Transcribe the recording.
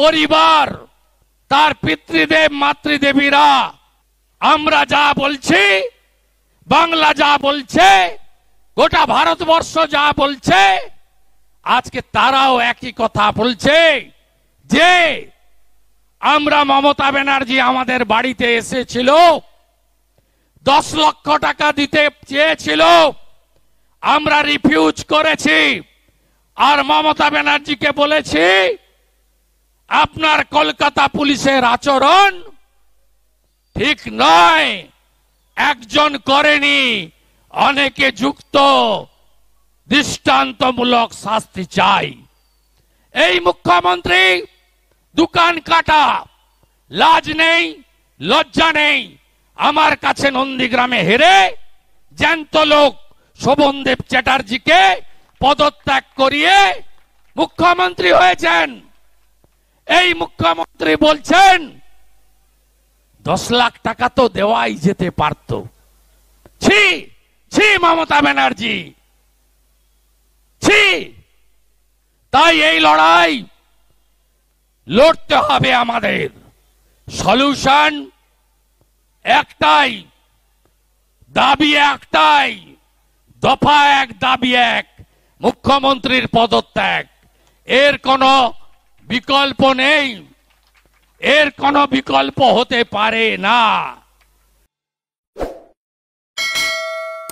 পরিবার তার পিতৃদেব মাতৃদেবীরা আমরা যা বলছি বাংলা যা বলছে গোটা ভারতবর্ষ যা বলছে আজকে তারাও একই কথা বলছে যে আমরা মমতা ব্যানার্জি আমাদের বাড়িতে এসেছিল দশ লক্ষ টাকা দিতে চেয়েছিল আমরা রিফিউজ করেছি আর মমতা ব্যানার্জিকে বলেছি আপনার কলকাতা পুলিশের আচরণ ঠিক নয় একজন করেনি অনেকে যুক্ত দৃষ্টান্তমূলক শাস্তি চাই এই মুখ্যমন্ত্রী দোকান কাটা লাজ নেই লজ্জা নেই আমার কাছে নন্দীগ্রামে হেরে জ্যান্ত লোক শোভনদেব চ্যাটার্জিকে পদত্যাগ করিয়ে মুখ্যমন্ত্রী হয়েছেন এই মুখ্যমন্ত্রী বলছেন দশ লাখ টাকা তো দেওয়াই যেতে পারত ছি ছি মমতা ব্যানার্জি ছি তাই এই লড়াই লড়তে হবে আমাদের সলিউশন একটাই দাবি একটাই দফা এক দাবি এক মুখ্যমন্ত্রীর পদত্যাগ এর কোনো বিকল্প নেই এর কোনো বিকল্প হতে পারে না